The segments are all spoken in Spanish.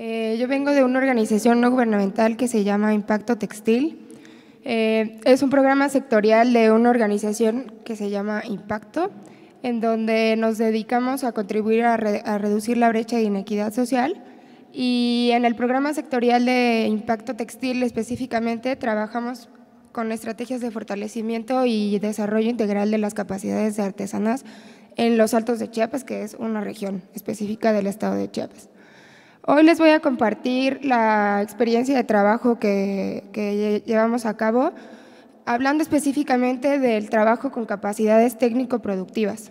Eh, yo vengo de una organización no gubernamental que se llama Impacto Textil. Eh, es un programa sectorial de una organización que se llama Impacto, en donde nos dedicamos a contribuir a, reducir la brecha de inequidad social. Y en el programa sectorial de Impacto Textil específicamente trabajamos con estrategias de fortalecimiento y desarrollo integral de las capacidades de artesanas en los Altos de Chiapas, que es una región específica del estado de Chiapas. Hoy les voy a compartir la experiencia de trabajo que, llevamos a cabo, hablando específicamente del trabajo con capacidades técnico-productivas.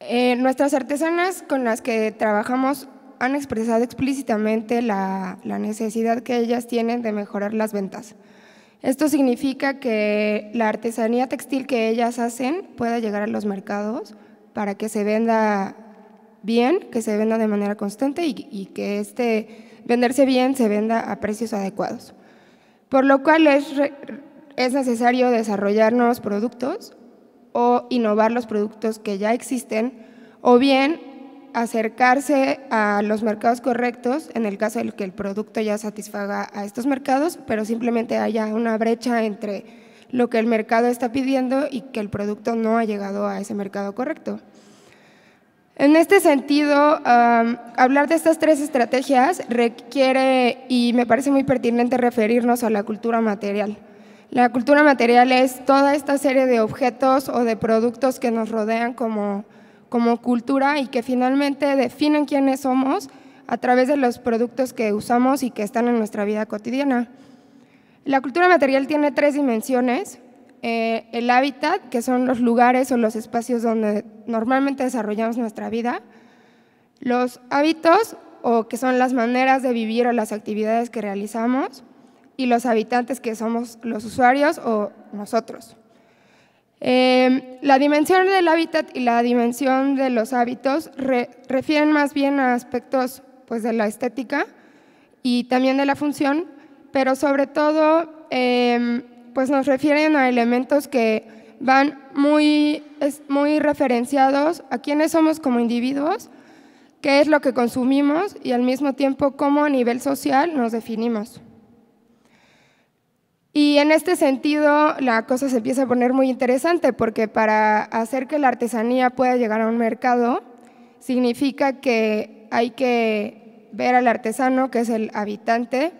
Eh, nuestras artesanas con las que trabajamos han expresado explícitamente la, la, necesidad que ellas tienen de mejorar las ventas. Esto significa que la artesanía textil que ellas hacen pueda llegar a los mercados para que se venda bien, que se venda de manera constante y, que este venderse bien se venda a precios adecuados. Por lo cual es, es necesario desarrollar nuevos productos o innovar los productos que ya existen o bien acercarse a los mercados correctos en el caso de que el producto ya satisfaga a estos mercados, pero simplemente haya una brecha entre lo que el mercado está pidiendo y que el producto no ha llegado a ese mercado correcto. En este sentido, hablar de estas tres estrategias requiere, y me parece muy pertinente, referirnos a la cultura material. La cultura material es toda esta serie de objetos o de productos que nos rodean como cultura y que finalmente definen quiénes somos a través de los productos que usamos y que están en nuestra vida cotidiana. La cultura material tiene tres dimensiones, eh, el hábitat, que son los lugares o los espacios donde normalmente desarrollamos nuestra vida. Los hábitos, o que son las maneras de vivir o las actividades que realizamos. Y los habitantes, que somos los usuarios o nosotros. Eh, la dimensión del hábitat y la dimensión de los hábitos refieren más bien a aspectos pues, de la estética y también de la función, pero sobre todo em, pues nos refieren a elementos que van muy, muy referenciados a quiénes somos como individuos, qué es lo que consumimos y al mismo tiempo cómo a nivel social nos definimos. Y en este sentido, la cosa se empieza a poner muy interesante porque para hacer que la artesanía pueda llegar a un mercado, significa que hay que ver al artesano, que es el habitante,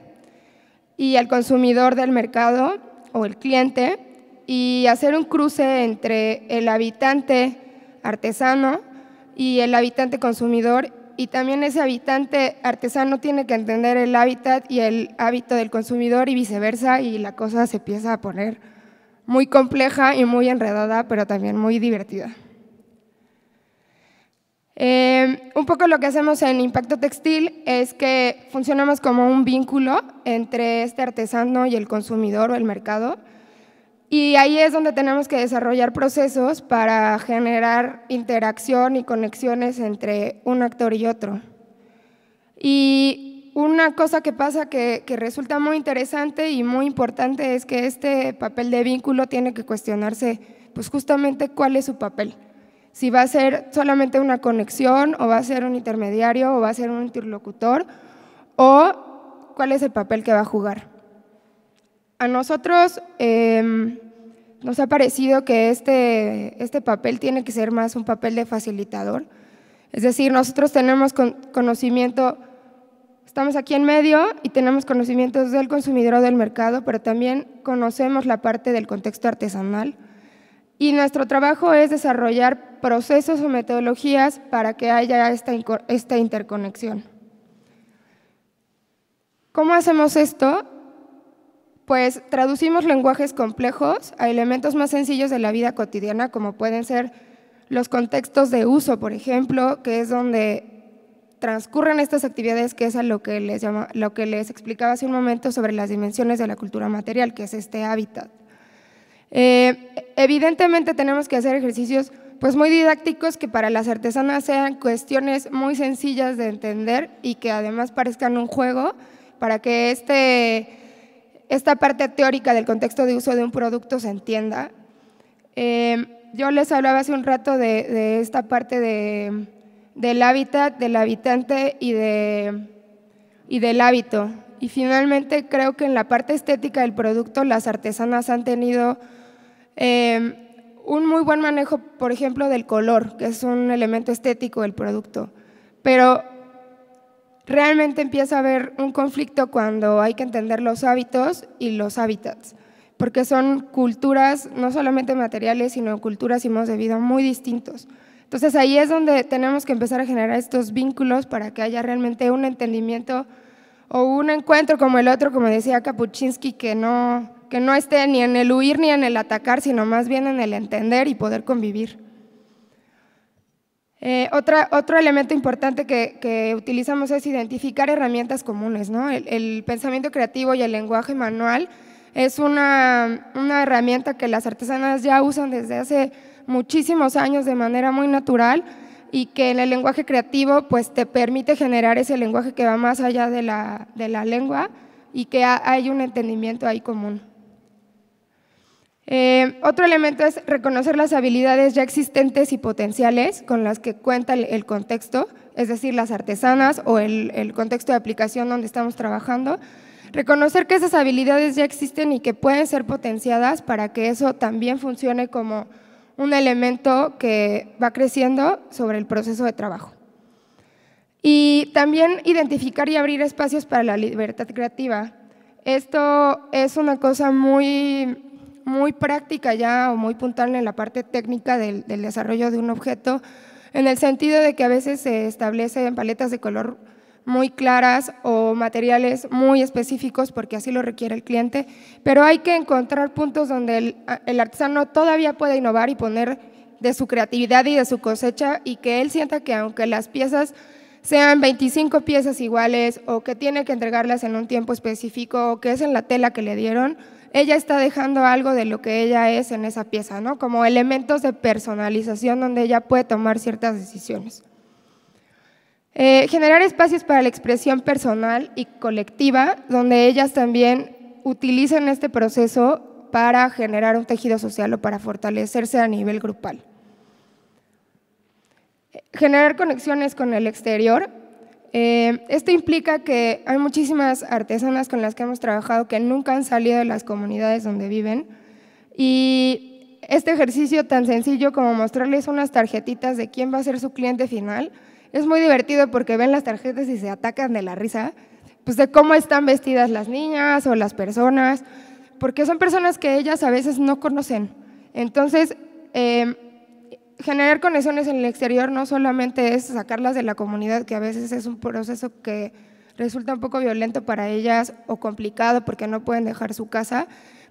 y al consumidor del mercado o el cliente y hacer un cruce entre el habitante artesano y el habitante consumidor y también ese habitante artesano tiene que entender el hábitat y el hábito del consumidor y viceversa y la cosa se empieza a poner muy compleja y muy enredada, pero también muy divertida. Eh, un poco lo que hacemos en Impacto Textil es que funcionamos como un vínculo entre este artesano y el consumidor o el mercado. Y ahí es donde tenemos que desarrollar procesos para generar interacción y conexiones entre un actor y otro. Y una cosa que pasa que, que resulta muy interesante y muy importante es que este papel de vínculo tiene que cuestionarse pues justamente cuál es su papel si va a ser solamente una conexión o va a ser un intermediario o va a ser un interlocutor o cuál es el papel que va a jugar. A nosotros em, nos ha parecido que este, este papel tiene que ser más un papel de facilitador. Es decir, nosotros tenemos conocimiento, estamos aquí en medio y tenemos conocimientos del consumidor o del mercado, pero también conocemos la parte del contexto artesanal. Y nuestro trabajo es desarrollar procesos o metodologías para que haya esta, esta interconexión. ¿Cómo hacemos esto? Pues traducimos lenguajes complejos a elementos más sencillos de la vida cotidiana, como pueden ser los contextos de uso, por ejemplo, que es donde transcurren estas actividades, que es a lo que les, llama, lo que les explicaba hace un momento sobre las dimensiones de la cultura material, que es este hábitat. Eh, evidentemente tenemos que hacer ejercicios pues muy didácticos que para las artesanas sean cuestiones muy sencillas de entender y que además parezcan un juego para que este, esta parte teórica del contexto de uso de un producto se entienda. Em, yo les hablaba hace un rato de, esta parte del hábitat, del habitante y, de, y del hábito. Y finalmente creo que en la parte estética del producto las artesanas han tenido em, un muy buen manejo, por ejemplo, del color, que es un elemento estético del producto. Pero realmente empieza a haber un conflicto cuando hay que entender los hábitos y los hábitats, porque son culturas, no solamente materiales, sino culturas y modos de vida muy distintos. Entonces ahí es donde tenemos que empezar a generar estos vínculos para que haya realmente un entendimiento o un encuentro como el otro, como decía Kapuczynski, que no, que no esté ni en el huir ni en el atacar, sino más bien en el entender y poder convivir. Eh, otro elemento importante que, utilizamos es identificar herramientas comunes. ¿no? El, pensamiento creativo y el lenguaje manual es una, herramienta que las artesanas ya usan desde hace muchísimos años de manera muy natural y que en el lenguaje creativo pues te permite generar ese lenguaje que va más allá de la, de la lengua y que hay un entendimiento ahí común. Eh, otro elemento es reconocer las habilidades ya existentes y potenciales con las que cuenta el, contexto, es decir, las artesanas o el, el contexto de aplicación donde estamos trabajando. Reconocer que esas habilidades ya existen y que pueden ser potenciadas para que eso también funcione como un elemento que va creciendo sobre el proceso de trabajo. Y también identificar y abrir espacios para la libertad creativa. Esto es una cosa muy muy práctica ya o muy puntual en la parte técnica del, desarrollo de un objeto, en el sentido de que a veces se establecen paletas de color muy claras o materiales muy específicos porque así lo requiere el cliente, pero hay que encontrar puntos donde el, el, artesano todavía puede innovar y poner de su creatividad y de su cosecha y que él sienta que aunque las piezas sean 25 piezas iguales o que tiene que entregarlas en un tiempo específico o que es en la tela que le dieron, ella está dejando algo de lo que ella es en esa pieza, ¿no? Como elementos de personalización donde ella puede tomar ciertas decisiones. Eh, generar espacios para la expresión personal y colectiva, donde ellas también utilizan este proceso para generar un tejido social o para fortalecerse a nivel grupal. Generar conexiones con el exterior, eh, esto implica que hay muchísimas artesanas con las que hemos trabajado que nunca han salido de las comunidades donde viven y este ejercicio tan sencillo como mostrarles unas tarjetitas de quién va a ser su cliente final es muy divertido porque ven las tarjetas y se atacan de la risa, pues de cómo están vestidas las niñas o las personas, porque son personas que ellas a veces no conocen. Entonces, eh, generar conexiones en el exterior no solamente es sacarlas de la comunidad, que a veces es un proceso que resulta un poco violento para ellas o complicado porque no pueden dejar su casa,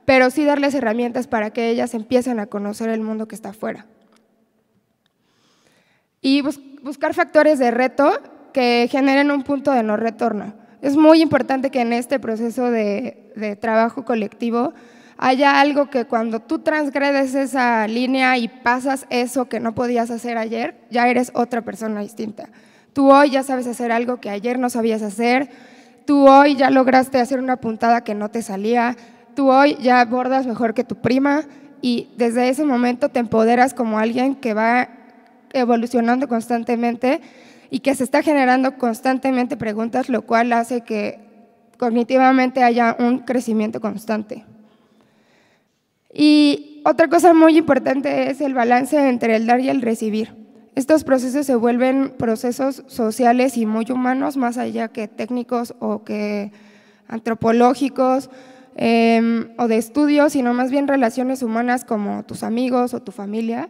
pero sí darles herramientas para que ellas empiecen a conocer el mundo que está afuera. Y buscar factores de reto que generen un punto de no retorno. Es muy importante que en este proceso de, de trabajo colectivo haya algo que cuando tú transgredes esa línea y pasas eso que no podías hacer ayer, ya eres otra persona distinta. Tú hoy ya sabes hacer algo que ayer no sabías hacer, tú hoy ya lograste hacer una puntada que no te salía, tú hoy ya bordas mejor que tu prima y desde ese momento te empoderas como alguien que va evolucionando constantemente y que se está generando constantemente preguntas, lo cual hace que cognitivamente haya un crecimiento constante. Y otra cosa muy importante es el balance entre el dar y el recibir. Estos procesos se vuelven procesos sociales y muy humanos, más allá que técnicos o que antropológicos em, o de estudios, sino más bien relaciones humanas como tus amigos o tu familia.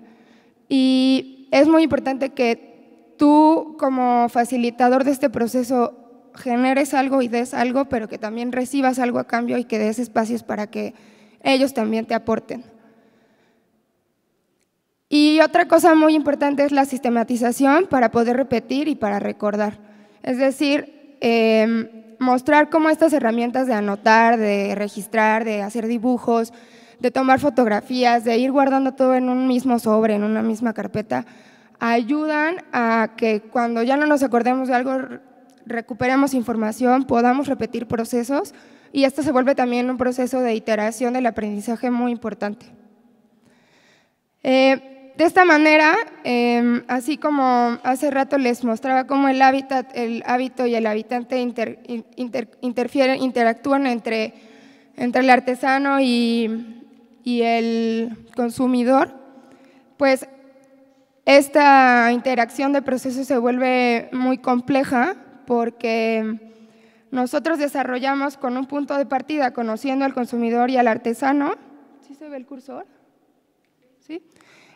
Y es muy importante que tú como facilitador de este proceso generes algo y des algo, pero que también recibas algo a cambio y que des espacios para que ellos también te aporten. Y otra cosa muy importante es la sistematización para poder repetir y para recordar. Es decir, em, mostrar cómo estas herramientas de anotar, de registrar, de hacer dibujos, de tomar fotografías, de ir guardando todo en un mismo sobre, en una misma carpeta, ayudan a que cuando ya no nos acordemos de algo, recuperemos información, podamos repetir procesos y esto se vuelve también un proceso de iteración del aprendizaje muy importante. Eh, de esta manera, em, así como hace rato les mostraba cómo el hábitat, el hábito y el habitante interfieren, interactúan entre, entre el artesano y, y el consumidor, pues esta interacción de procesos se vuelve muy compleja porque nosotros desarrollamos con un punto de partida conociendo al consumidor y al artesano. se ve el cursor? ¿Sí?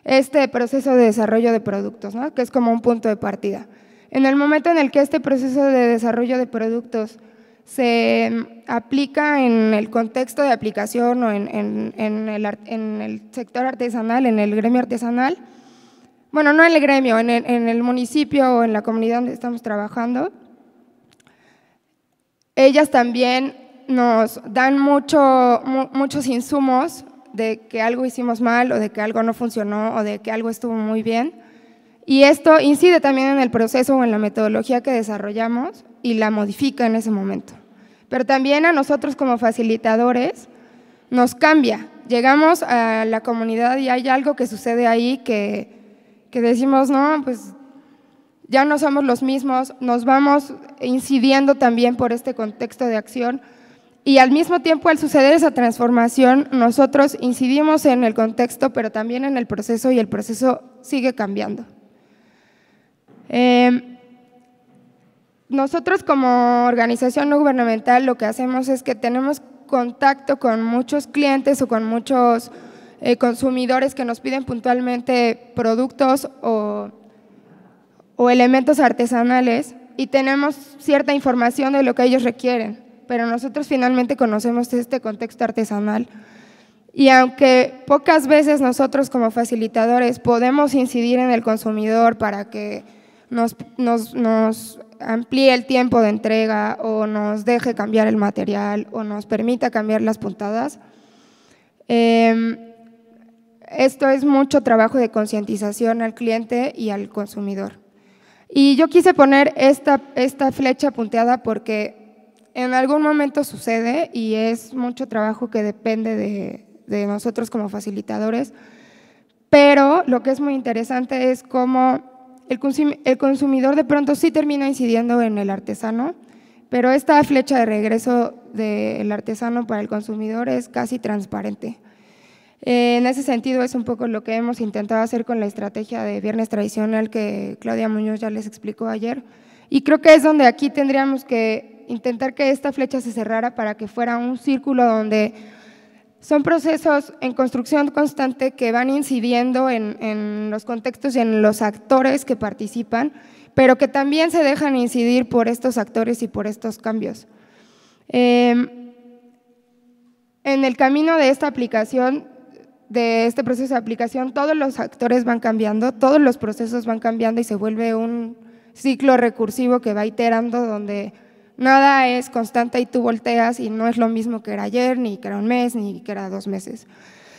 Este proceso de desarrollo de productos, ¿no? que es como un punto de partida. En el momento en el que este proceso de desarrollo de productos se mm, aplica en el contexto de aplicación o en, el, sector artesanal, en el gremio artesanal, bueno, no en el gremio, en el municipio o en la comunidad donde estamos trabajando, ellas también nos dan mucho, muchos insumos de que algo hicimos mal o de que algo no funcionó o de que algo estuvo muy bien. Y esto incide también en el proceso o en la metodología que desarrollamos y la modifica en ese momento. Pero también a nosotros como facilitadores nos cambia. Llegamos a la comunidad y hay algo que sucede ahí que, que decimos, no, pues ya no somos los mismos, nos vamos incidiendo también por este contexto de acción y al mismo tiempo al suceder esa transformación nosotros incidimos en el contexto pero también en el proceso y el proceso sigue cambiando. Em, nosotros como organización no gubernamental lo que hacemos es que tenemos contacto con muchos clientes o con muchos eh, consumidores que nos piden puntualmente productos o o elementos artesanales y tenemos cierta información de lo que ellos requieren, pero nosotros finalmente conocemos este contexto artesanal. Y aunque pocas veces nosotros como facilitadores podemos incidir en el consumidor para que nos, amplíe el tiempo de entrega o nos deje cambiar el material o nos permita cambiar las puntadas, em, esto es mucho trabajo de concientización al cliente y al consumidor. Y yo quise poner esta, esta flecha punteada porque en algún momento sucede y es mucho trabajo que depende de, de nosotros como facilitadores, pero lo que es muy interesante es cómo el consumidor de pronto sí termina incidiendo en el artesano, pero esta flecha de regreso del artesano para el consumidor es casi transparente. Eh, en ese sentido es un poco lo que hemos intentado hacer con la estrategia de viernes tradicional que Claudia Muñoz ya les explicó ayer. Y creo que es donde aquí tendríamos que intentar que esta flecha se cerrara para que fuera un círculo donde son procesos en construcción constante que van incidiendo en, los contextos y en los actores que participan, pero que también se dejan incidir por estos actores y por estos cambios. Em, en el camino de esta aplicación de este proceso de aplicación, todos los actores van cambiando, todos los procesos van cambiando y se vuelve un ciclo recursivo que va iterando donde nada es constante y tú volteas y no es lo mismo que era ayer, ni que era un mes, ni que era dos meses.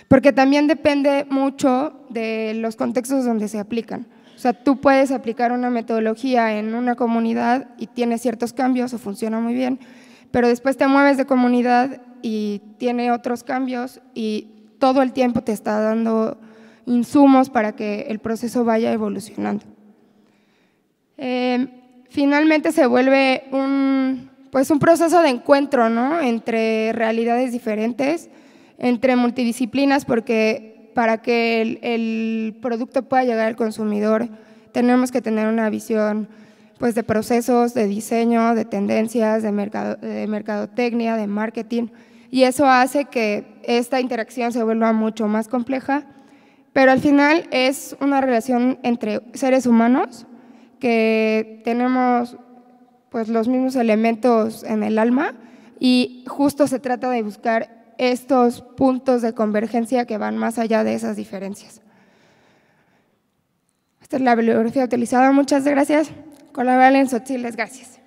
Porque también depende mucho de los contextos donde se aplican. O sea, tú puedes aplicar una metodología en una comunidad y tiene ciertos cambios o funciona muy bien, pero después te mueves de comunidad y tiene otros cambios y todo el tiempo te está dando insumos para que el proceso vaya evolucionando. Em, finalmente se vuelve un, pues un proceso de encuentro entre realidades diferentes, entre multidisciplinas, porque para que el, el, producto pueda llegar al consumidor tenemos que tener una visión pues, de procesos, de diseño, de tendencias, de, mercado, de mercadotecnia, de marketing y eso hace que esta interacción se vuelva mucho más compleja, pero al final es una relación entre seres humanos que tenemos pues los mismos elementos en el alma y justo se trata de buscar estos puntos de convergencia que van más allá de esas diferencias. Esta es la bibliografía utilizada, muchas gracias. Colaboren en Sotiles. gracias.